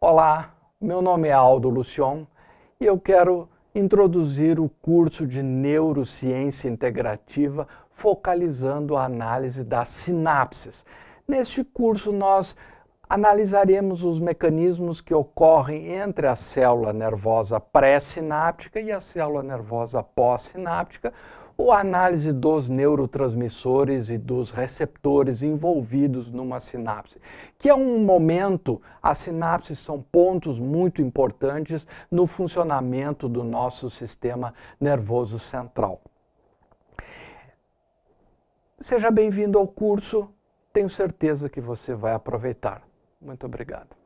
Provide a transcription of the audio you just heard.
Olá, meu nome é Aldo Lucion e eu quero introduzir o curso de Neurociência Integrativa focalizando a análise das sinapses. Neste curso nós analisaremos os mecanismos que ocorrem entre a célula nervosa pré-sináptica e a célula nervosa pós-sináptica, ou análise dos neurotransmissores e dos receptores envolvidos numa sinapse, que é um momento, as sinapses são pontos muito importantes no funcionamento do nosso sistema nervoso central. Seja bem-vindo ao curso, tenho certeza que você vai aproveitar. Muito obrigado.